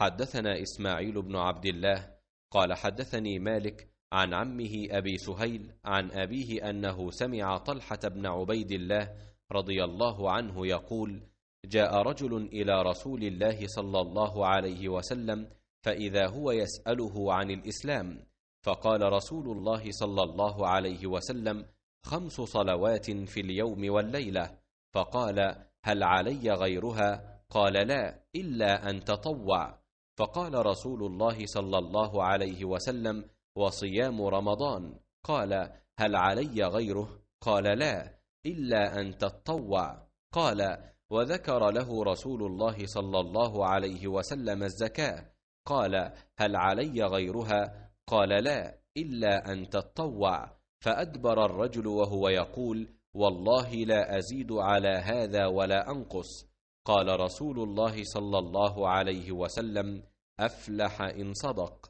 حدثنا اسماعيل بن عبد الله قال حدثني مالك عن عمه ابي سهيل عن ابيه انه سمع طلحه بن عبيد الله رضي الله عنه يقول جاء رجل الى رسول الله صلى الله عليه وسلم فاذا هو يساله عن الاسلام فقال رسول الله صلى الله عليه وسلم خمس صلوات في اليوم والليله فقال هل علي غيرها قال لا الا ان تطوع فقال رسول الله صلى الله عليه وسلم وصيام رمضان قال هل علي غيره قال لا الا ان تتطوع قال وذكر له رسول الله صلى الله عليه وسلم الزكاه قال هل علي غيرها قال لا الا ان تتطوع فادبر الرجل وهو يقول والله لا ازيد على هذا ولا انقص قال رسول الله صلى الله عليه وسلم افلح ان صدق